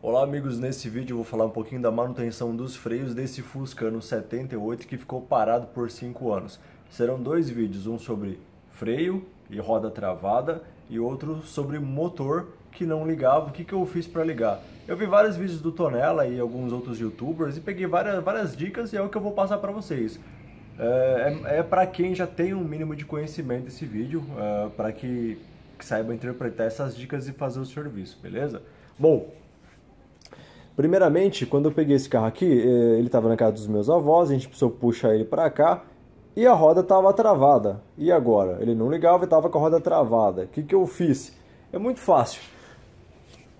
Olá amigos, nesse vídeo eu vou falar um pouquinho da manutenção dos freios desse Fusca ano 78 que ficou parado por 5 anos. Serão dois vídeos, um sobre freio e roda travada e outro sobre motor que não ligava, o que, que eu fiz para ligar. Eu vi vários vídeos do Tonela e alguns outros youtubers e peguei várias, várias dicas e é o que eu vou passar para vocês. É, é, é para quem já tem um mínimo de conhecimento desse vídeo, é, para que, que saiba interpretar essas dicas e fazer o serviço, beleza? Bom, Primeiramente, quando eu peguei esse carro aqui, eh, ele estava na casa dos meus avós, a gente precisou puxar ele para cá e a roda estava travada. E agora? Ele não ligava e estava com a roda travada. O que, que eu fiz? É muito fácil.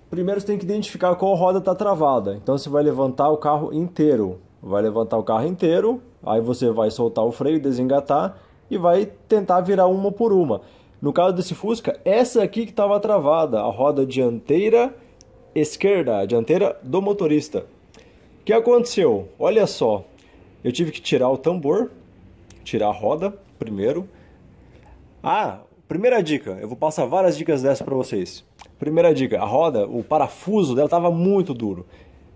Primeiro você tem que identificar qual roda está travada. Então você vai levantar o carro inteiro. Vai levantar o carro inteiro, aí você vai soltar o freio, desengatar e vai tentar virar uma por uma. No caso desse Fusca, essa aqui que estava travada, a roda dianteira esquerda, a dianteira do motorista. O que aconteceu? Olha só, eu tive que tirar o tambor, tirar a roda primeiro. Ah, primeira dica, eu vou passar várias dicas dessas para vocês. Primeira dica, a roda, o parafuso dela estava muito duro,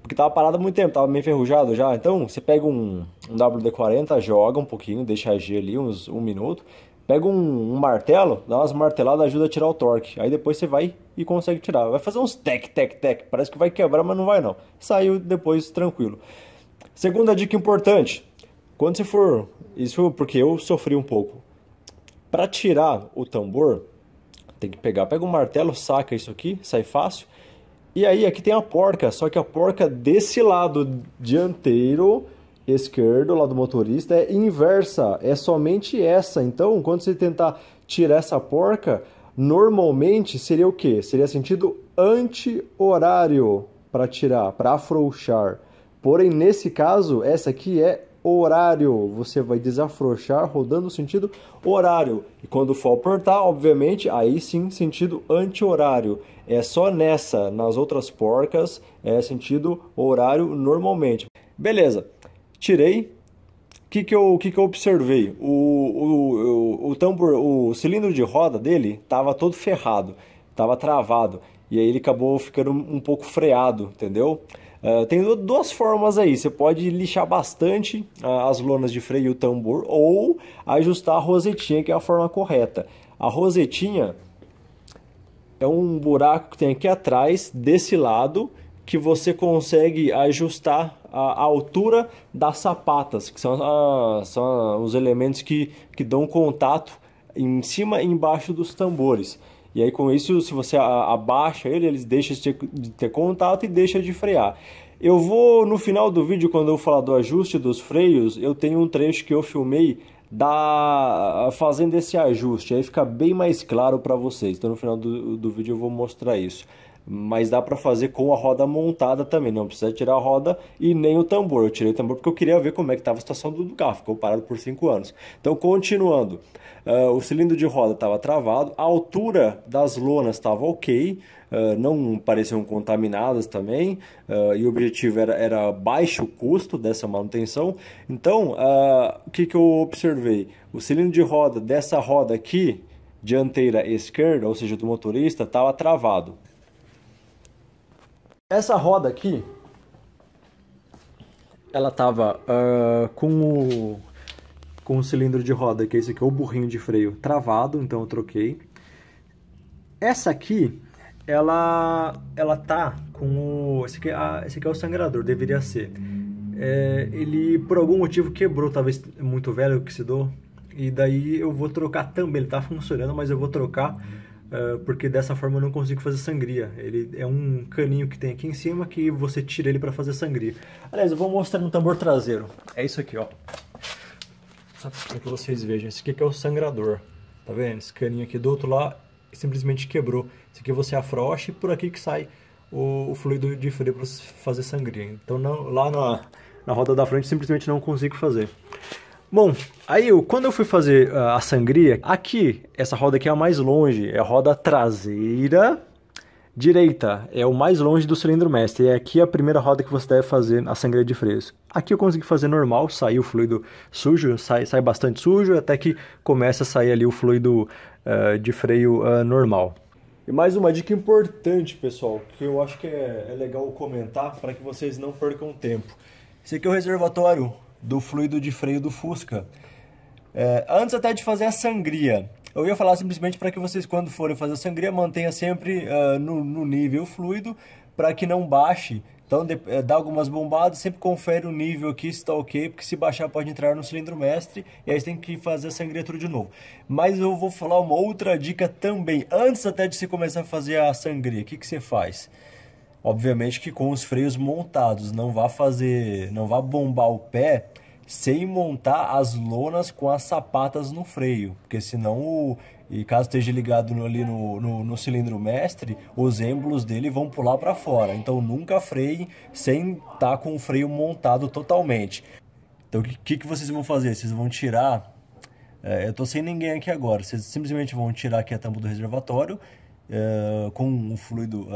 porque estava parada há muito tempo, estava meio enferrujado já. Então você pega um, um WD-40, joga um pouquinho, deixa agir ali uns um minuto, Pega um, um martelo, dá umas marteladas, ajuda a tirar o torque. Aí depois você vai e consegue tirar. Vai fazer uns tec, tec, tec. Parece que vai quebrar, mas não vai não. Saiu depois tranquilo. Segunda dica importante. Quando você for... Isso porque eu sofri um pouco. Para tirar o tambor, tem que pegar. Pega um martelo, saca isso aqui, sai fácil. E aí aqui tem a porca, só que a porca desse lado dianteiro esquerdo, lá do motorista, é inversa, é somente essa. Então, quando você tentar tirar essa porca, normalmente seria o quê? Seria sentido anti-horário para tirar, para afrouxar. Porém, nesse caso, essa aqui é horário. Você vai desafrouxar rodando sentido horário. E quando for apertar, obviamente, aí sim sentido anti-horário. É só nessa, nas outras porcas é sentido horário normalmente. Beleza tirei, o que, que, eu, que, que eu observei? O, o, o, o, tambor, o cilindro de roda dele estava todo ferrado, estava travado. E aí ele acabou ficando um pouco freado, entendeu? Uh, tem duas formas aí. Você pode lixar bastante uh, as lonas de freio e o tambor ou ajustar a rosetinha, que é a forma correta. A rosetinha é um buraco que tem aqui atrás, desse lado, que você consegue ajustar a, altura das sapatas, que são, a, são os elementos que, que dão contato em cima e embaixo dos tambores. E aí com isso, se você abaixa ele, eles deixam de ter, de ter contato e deixa de frear. Eu vou, no final do vídeo, quando eu falar do ajuste dos freios, eu tenho um trecho que eu filmei da fazendo esse ajuste, aí fica bem mais claro para vocês. Então no final do, do vídeo eu vou mostrar isso mas dá para fazer com a roda montada também, não precisa tirar a roda e nem o tambor. Eu tirei o tambor porque eu queria ver como é que estava a situação do carro, ficou parado por 5 anos. Então, continuando, uh, o cilindro de roda estava travado, a altura das lonas estava ok, uh, não pareciam contaminadas também, uh, e o objetivo era, era baixo custo dessa manutenção. Então, o que, que eu observei? O cilindro de roda dessa roda aqui, dianteira esquerda, ou seja, do motorista, estava travado. Essa roda aqui, ela tava uh, com o com o cilindro de roda, que é esse aqui é o burrinho de freio travado, então eu troquei. Essa aqui, ela ela tá com o esse aqui, ah, esse aqui é o sangrador, deveria ser. É, ele por algum motivo quebrou, talvez muito velho oxidou E daí eu vou trocar também, ele tá funcionando, mas eu vou trocar ah, porque dessa forma eu não consigo fazer sangria. Ele é um caninho que tem aqui em cima que você tira ele para fazer sangria. Aliás, eu vou mostrar no tambor traseiro. É isso aqui, ó. Só para que vocês vejam. Esse aqui que é o sangrador. Tá vendo? Esse caninho aqui do outro lado simplesmente quebrou. Esse aqui você afrouxa e por aqui que sai o, o fluido de freio para fazer sangria. Então não, lá na, na roda da frente simplesmente não consigo fazer. Bom, aí eu, quando eu fui fazer uh, a sangria, aqui, essa roda aqui é a mais longe, é a roda traseira direita, é o mais longe do cilindro mestre, é aqui a primeira roda que você deve fazer a sangria de fresco. Aqui eu consegui fazer normal, saiu o fluido sujo, sai, sai bastante sujo, até que começa a sair ali o fluido uh, de freio uh, normal. E mais uma dica importante, pessoal, que eu acho que é, é legal comentar para que vocês não percam tempo. Esse aqui é o reservatório do fluido de freio do Fusca. É, antes até de fazer a sangria, eu ia falar simplesmente para que vocês, quando forem fazer a sangria, mantenha sempre uh, no, no, nível fluido para que não baixe. Então, de, é, dá algumas bombadas, sempre confere o nível aqui se está ok, porque se baixar pode entrar no cilindro mestre e aí você tem que fazer a sangria tudo de novo. Mas eu vou falar uma outra dica também, antes até de você começar a fazer a sangria, o que, que você faz? Obviamente que com os freios montados, não vá fazer, não vá bombar o pé sem montar as lonas com as sapatas no freio, porque senão o e caso esteja ligado no, ali no, no, no, cilindro mestre, os êmbolos dele vão pular para fora. Então nunca freie sem estar tá com o freio montado totalmente. Então o que, que vocês vão fazer? Vocês vão tirar. É, eu tô sem ninguém aqui agora. Vocês simplesmente vão tirar aqui a tampa do reservatório eh, com um fluido uh,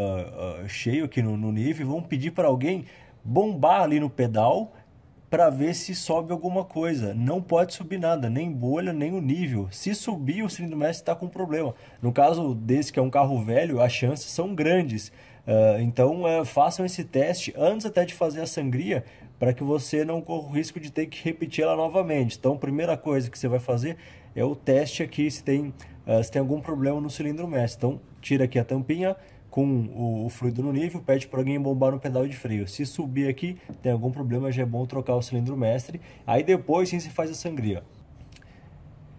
uh, cheio aqui no, no nível e vão pedir para alguém bombar ali no pedal para ver se sobe alguma coisa. Não pode subir nada, nem bolha, nem o nível. Se subir, o cilindro mestre está com problema. No caso desse que é um carro velho, as chances são grandes. Uh, então uh, façam esse teste antes até de fazer a sangria para que você não corra o risco de ter que repetir ela novamente. Então, primeira coisa que você vai fazer é o teste aqui se tem eh, se tem algum problema no cilindro mestre. Então, tira aqui a tampinha com o, o fluido no nível, pede para alguém bombar no pedal de freio. Se subir aqui, tem algum problema, já é bom trocar o cilindro mestre. Aí depois sim se faz a sangria.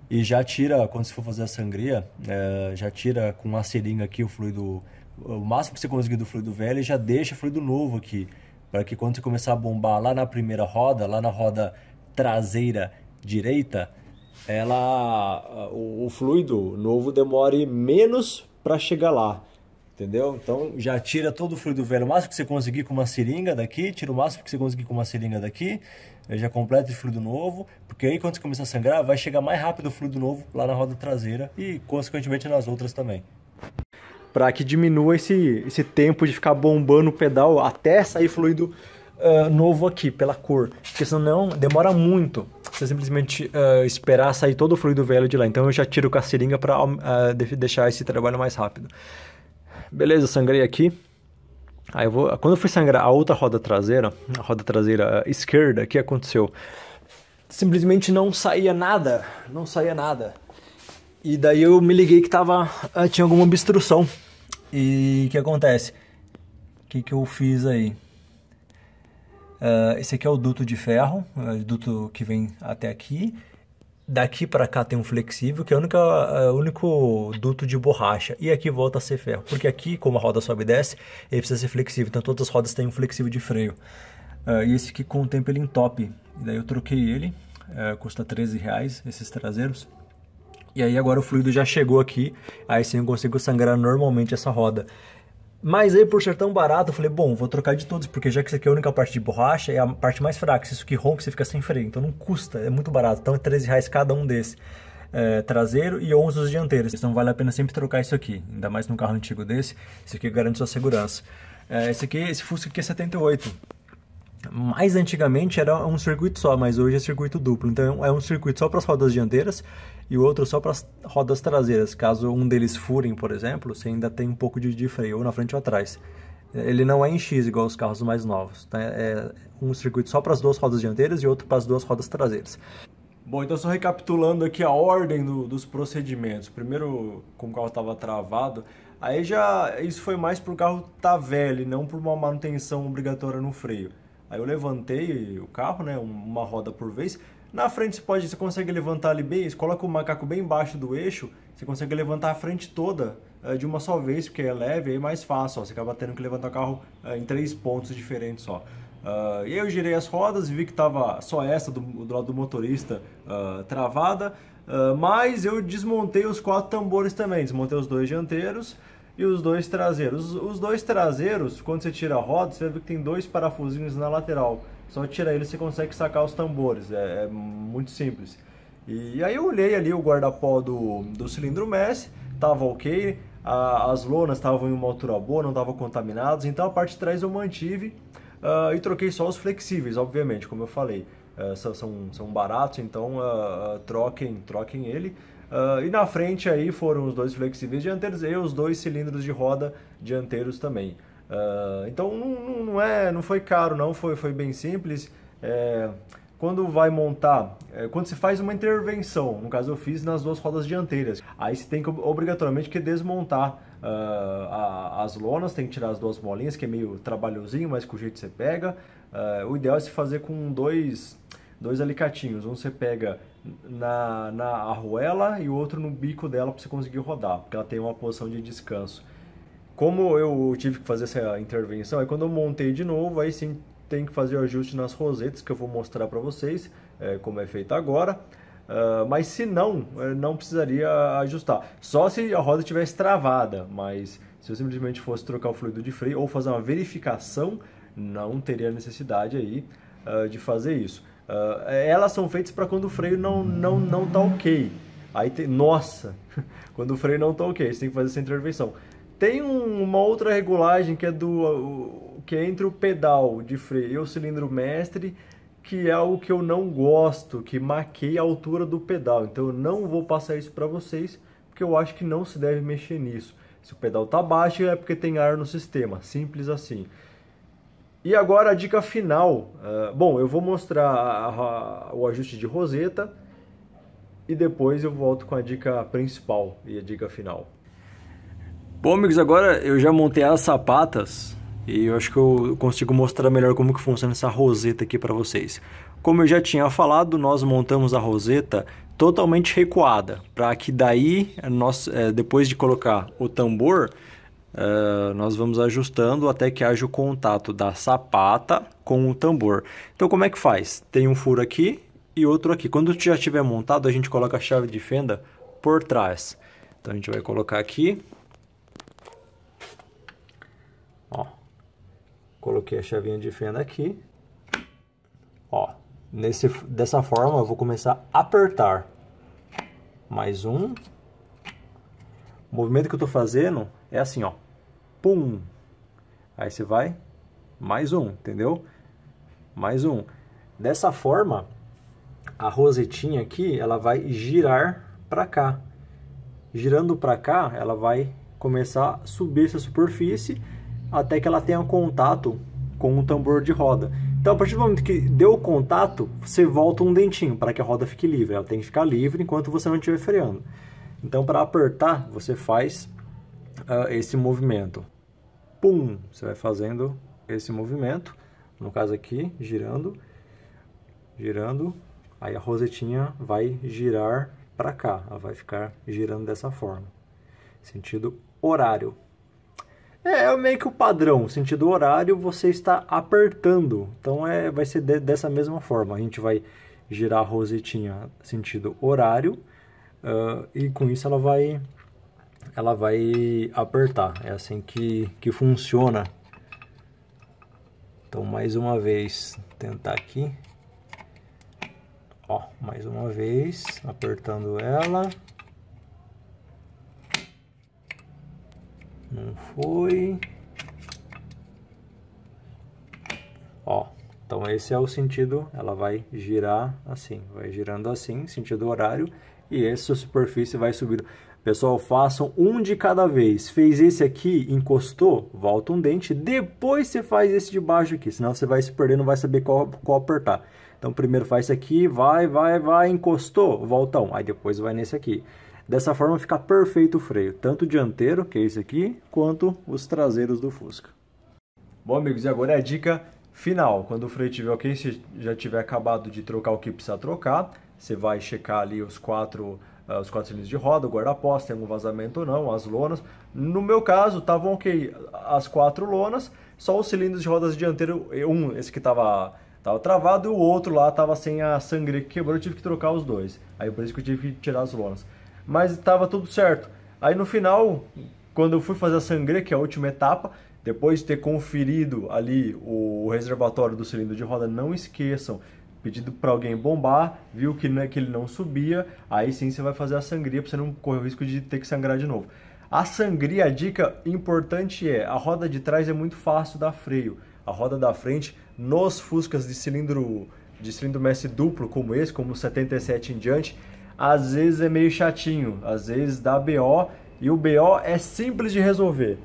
E já tira, quando você for fazer a sangria, eh, já tira com uma seringa aqui o fluido, o máximo que você conseguir do fluido velho, e já deixa o fluido novo aqui para que quando você começar a bombar lá na primeira roda, lá na roda traseira direita, ela o, o fluido novo demore menos para chegar lá. Entendeu? Então já tira todo o fluido velho, o máximo que você conseguir com uma seringa daqui, tira o máximo que você conseguir com uma seringa daqui, já completa o fluido novo, porque aí quando você começar a sangrar, vai chegar mais rápido o fluido novo lá na roda traseira e consequentemente nas outras também. Para que diminua esse, esse tempo de ficar bombando o pedal até sair fluido uh, novo aqui pela cor, porque senão demora muito você simplesmente uh, esperar sair todo o fluido velho de lá. Então eu já tiro com a seringa para uh, ah, deixar esse trabalho mais rápido. Beleza, sangrei aqui. Aí eu vou, quando eu fui sangrar a outra roda traseira, a roda traseira ah, esquerda, o que aconteceu? Simplesmente não saía nada, não saía nada. E daí eu me liguei que tava, tinha alguma obstrução. E o que acontece? O que, que eu fiz aí? Uh, esse aqui é o duto de ferro, uh, duto que vem até aqui. Daqui para cá tem um flexível, que é, é o único, uh, único duto de borracha. E aqui volta a ser ferro, porque aqui, como a roda sobe e desce, ele precisa ser flexível. Então todas as rodas têm um flexível de freio. Ah, e esse aqui com o tempo ele entope. E daí eu troquei ele, custa 13 reais esses traseiros. E aí agora o fluido já chegou aqui, aí sim eu consigo sangrar normalmente essa roda. Mas aí, por ser tão barato, eu falei, bom, vou trocar de todos, porque já que isso aqui é a única parte de borracha, é a parte mais fraca. Se isso aqui rompe você fica sem freio. Então não custa, é muito barato. Então é 13 reais cada um desse. É, traseiro e 11 os dianteiros. Então vale a pena sempre trocar isso aqui, ainda mais num carro antigo desse. Isso aqui garante sua segurança. É, esse aqui, esse Fusca aqui é 78. Mais antigamente era um circuito só, mas hoje é circuito duplo. Então é um circuito só para as rodas dianteiras e o outro só para as rodas traseiras. Caso um deles furem, por exemplo, você ainda tem um pouco de, de freio, ou na frente ou atrás. Ele não é em X igual aos carros mais novos. Tá? É um circuito só para as duas rodas dianteiras e outro para as duas rodas traseiras. Bom, então só recapitulando aqui a ordem do, dos procedimentos. Primeiro, como o carro estava travado, aí já isso foi mais para o carro estar tá velho, não por uma manutenção obrigatória no freio. Aí eu levantei o carro, né, uma roda por vez, na frente você, pode, você consegue levantar ali bem, coloca o macaco bem embaixo do eixo, você consegue levantar a frente toda uh, de uma só vez, porque é leve e é mais fácil. Ó, você acaba tendo que levantar o carro uh, em três pontos diferentes. só. Uh, eh, e aí eu girei as rodas e vi que estava só essa do, do, lado do motorista travada, mas eu desmontei os quatro tambores também, desmontei os dois dianteiros e os dois traseiros. Os, os dois traseiros, quando você tira a roda, você vê que tem dois parafusinhos na lateral. Só tira ele e você consegue sacar os tambores, é, é muito simples. E aí eu olhei ali o guarda-pó do, do cilindro Messi, tava ok, a, as lonas estavam em uma altura boa, não estavam contaminadas, então a parte de trás eu mantive uh, e troquei só os flexíveis, obviamente, como eu falei. Uh, são, são baratos, então uh, troquem, troquem ele. Uh, e na frente aí foram os dois flexíveis dianteiros e os dois cilindros de roda dianteiros também. Uh, então não, não, é, não foi caro não, foi, foi bem simples. É, quando vai montar, é, quando se faz uma intervenção, no caso eu fiz nas duas rodas dianteiras, aí você tem que obrigatoriamente que desmontar uh, a, as lonas, tem que tirar as duas bolinhas que é meio trabalhosinho, mas com o jeito você pega. Uh, o ideal é se fazer com dois, dois alicatinhos, um você pega na, na arruela e o outro no bico dela para você conseguir rodar, porque ela tem uma posição de descanso. Como eu tive que fazer essa intervenção, aí é quando eu montei de novo, aí sim tem que fazer o ajuste nas rosetas que eu vou mostrar para vocês é, como é feito agora. Uh, mas se não, é, não precisaria ajustar. Só se a roda estivesse travada, mas se eu simplesmente fosse trocar o fluido de freio ou fazer uma verificação, não teria necessidade aí uh, de fazer isso. Uh, elas são feitas para quando o freio não não não tá ok. Aí tem, nossa, quando o freio não tá ok, você tem que fazer essa intervenção. Tem um, uma outra regulagem que é do que é entre o pedal de freio e o cilindro mestre, que é algo que eu não gosto, que maquei a altura do pedal. Então eu não vou passar isso para vocês, porque eu acho que não se deve mexer nisso. Se o pedal tá baixo é porque tem ar no sistema, simples assim. E agora a dica final. Uh, bom, eu vou mostrar a, a, o ajuste de roseta e depois eu volto com a dica principal e a dica final. Bom, amigos, agora eu já montei as sapatas e eu acho que eu consigo mostrar melhor como que funciona essa roseta aqui para vocês. Como eu já tinha falado, nós montamos a roseta totalmente recuada, para que daí, nós, é, depois de colocar o tambor, é, nós vamos ajustando até que haja o contato da sapata com o tambor. Então como é que faz? Tem um furo aqui e outro aqui. Quando já estiver montado, a gente coloca a chave de fenda por trás. Então a gente vai colocar aqui Coloquei a chavinha de fenda aqui. Ó, nesse, dessa forma eu vou começar a apertar. Mais um. O movimento que eu tô fazendo é assim, ó. Pum. Aí você vai, mais um, entendeu? Mais um. Dessa forma, a rosetinha aqui, ela vai girar para cá. Girando para cá, ela vai começar a subir essa superfície até que ela tenha contato com o tambor de roda. Então, a partir do momento que deu contato, você volta um dentinho para que a roda fique livre. Ela tem que ficar livre enquanto você não estiver freando. Então, para apertar, você faz uh, esse movimento. Pum! Você vai fazendo esse movimento. No caso aqui, girando, girando. Aí a rosetinha vai girar para cá. Ela vai ficar girando dessa forma. Sentido horário. É, é, meio que o padrão, sentido horário, você está apertando. Então é, vai ser de, dessa mesma forma. A gente vai girar a rosetinha sentido horário uh, e com isso ela vai ela vai apertar. É assim que, que funciona. Então mais uma vez, tentar aqui. Ó, mais uma vez, apertando ela. Não foi. Ó, então esse é o sentido, ela vai girar assim, vai girando assim, sentido horário, e essa superfície vai subindo. Pessoal, façam um de cada vez. Fez esse aqui, encostou, volta um dente, depois você faz esse de baixo aqui, senão você vai se perder, não vai saber qual, qual apertar. Então primeiro faz esse aqui, vai, vai, vai, encostou, volta um, aí depois vai nesse aqui. Dessa forma fica perfeito o freio, tanto o dianteiro, que é esse aqui, quanto os traseiros do Fusca. Bom amigos, e agora é a dica final. Quando o freio estiver ok, se já tiver acabado de trocar o que precisa trocar, você vai checar ali os quatro eh, os quatro cilindros de roda, o guarda-pós, tem algum vazamento ou não, as lonas. No meu caso, estavam ok as quatro lonas, só os cilindros de rodas dianteiro, um, esse que estava tava travado, e o outro lá estava sem a sangria que quebrou, eu tive que trocar os dois. Aí por isso que eu tive que tirar as lonas mas estava tudo certo. Aí no final, quando eu fui fazer a sangria, que é a última etapa, depois de ter conferido ali o reservatório do cilindro de roda, não esqueçam, pedido para alguém bombar, viu que, né, que ele não subia, aí sim você vai fazer a sangria para você não correr o risco de ter que sangrar de novo. A sangria, a dica importante é, a roda de trás é muito fácil dar freio. A roda da frente, nos Fuscas de cilindro de cilindro mestre duplo como esse, como 77 em diante, às vezes é meio chatinho, às vezes dá BO e o BO é simples de resolver.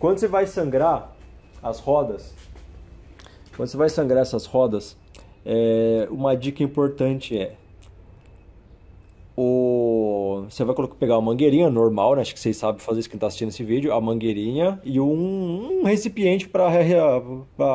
Quando você vai sangrar as rodas, quando você vai sangrar essas rodas, é, uma dica importante é o você vai pegar uma mangueirinha normal, né? acho que vocês sabem fazer isso que está assistindo esse vídeo, a mangueirinha e um, um recipiente para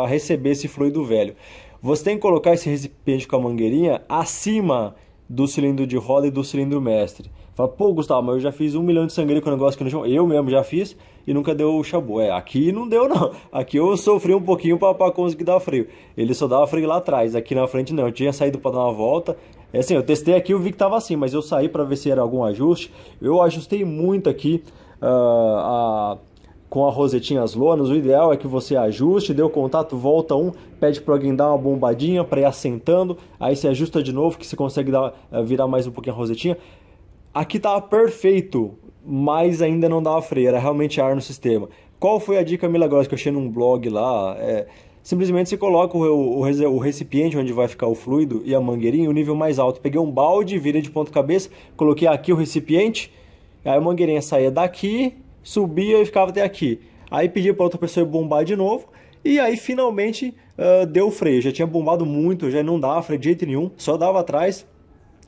receber esse fluido velho. Você tem que colocar esse recipiente com a mangueirinha acima do cilindro de roda e do cilindro mestre. Fala, pô, Gustavo, mas eu já fiz um milhão de sangria com o negócio que no chão. Eu mesmo já fiz e nunca deu o chabu. É, aqui não deu, não. Aqui eu sofri um pouquinho para conseguir dar freio. Ele só dava freio lá atrás, aqui na frente não. Eu tinha saído para dar uma volta. É assim, eu testei aqui, eu vi que tava assim, mas eu saí para ver se era algum ajuste. Eu ajustei muito aqui uh, a com a rosetinha as lonas, o ideal é que você ajuste, dê o contato, volta um, pede para alguém dar uma bombadinha para ir assentando, aí você ajusta de novo que você consegue dar, eh, virar mais um pouquinho a rosetinha. Aqui estava perfeito, mas ainda não dava freio, era realmente ar no sistema. Qual foi a dica milagrosa que eu achei num blog lá? É, simplesmente você coloca o, o, o, recipiente onde vai ficar o fluido e a mangueirinha, o nível mais alto. Peguei um balde, virei de ponta cabeça, coloquei aqui o recipiente, aí a mangueirinha saía daqui subia e ficava até aqui. Aí pedia para outra pessoa bombar de novo. E aí finalmente uh, deu freio. Já tinha bombado muito, já não dava freio de jeito nenhum, só dava atrás.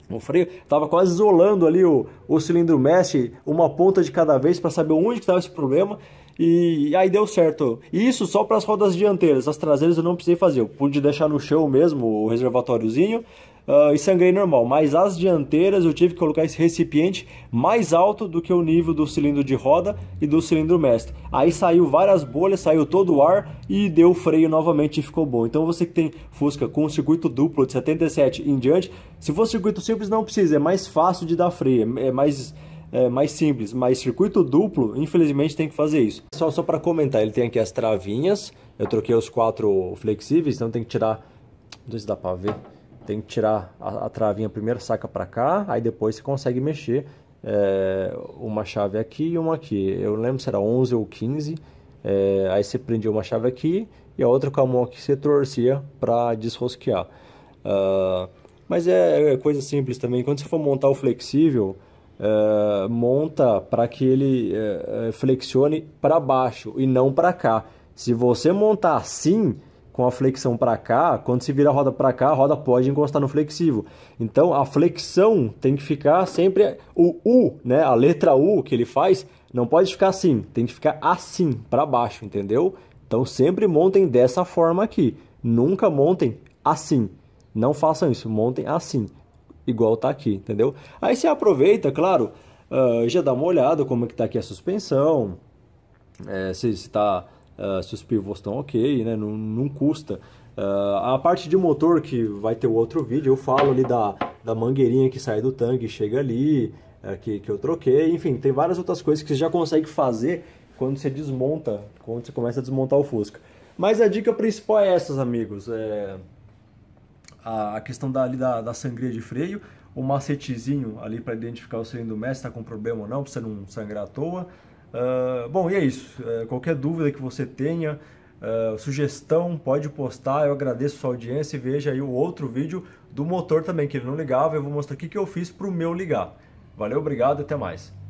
O freio estava quase isolando ali o, o cilindro mestre, uma ponta de cada vez para saber onde estava esse problema. E, e aí deu certo. Isso só para as rodas dianteiras, as traseiras eu não precisei fazer. Eu pude deixar no chão mesmo o reservatóriozinho uh, e sangrei normal, mas as dianteiras eu tive que colocar esse recipiente mais alto do que o nível do cilindro de roda e do cilindro mestre. Aí saiu várias bolhas, saiu todo o ar e deu freio novamente e ficou bom. Então você que tem Fusca com circuito duplo de 77 em diante, se for circuito simples não precisa, é mais fácil de dar freio, é, é mais é, mais simples, mas circuito duplo, infelizmente tem que fazer isso. Só, só para comentar, ele tem aqui as travinhas, eu troquei os quatro flexíveis, então tem que tirar, não sei se dá para ver, tem que tirar a, a travinha primeiro, saca para cá, aí depois você consegue mexer é, uma chave aqui e uma aqui. Eu lembro se era 11 ou 15, é, eh, aí você prendia uma chave aqui e a outra com a mão aqui você torcia para desrosquear. Uh, mas é, é, coisa simples também. Quando você for montar o flexível, eh, monta para que ele flexione para baixo e não para cá. Se você montar assim, com a flexão para cá, quando se vira a roda para cá, a roda pode encostar no flexivo. Então a flexão tem que ficar sempre o U, né? A letra U que ele faz não pode ficar assim, tem que ficar assim para baixo, entendeu? Então sempre montem dessa forma aqui. Nunca montem assim. Não façam isso, montem assim, igual tá aqui, entendeu? Aí você aproveita, claro, uh, já dá uma olhada como é que tá aqui a suspensão, é, se está uh, se os pivôs estão ok, né? não, não custa. Uh, a parte de motor, que vai ter outro vídeo, eu falo ali da, da mangueirinha que sai do tanque e chega ali, uh, que, que eu troquei. Enfim, tem várias outras coisas que você já consegue fazer quando você desmonta, quando você começa a desmontar o Fusca. Mas a dica principal é essas, amigos. É a questão da, ali da, da sangria de freio, o macetezinho ali para identificar o cilindro mestre está com problema ou não, para você não sangrar à toa. Ah, bom, e é isso. É, qualquer dúvida que você tenha, é, sugestão, pode postar. Eu agradeço a sua audiência e veja aí o outro vídeo do motor também, que ele não ligava. Eu vou mostrar o que eu fiz para o meu ligar. Valeu, obrigado, até mais.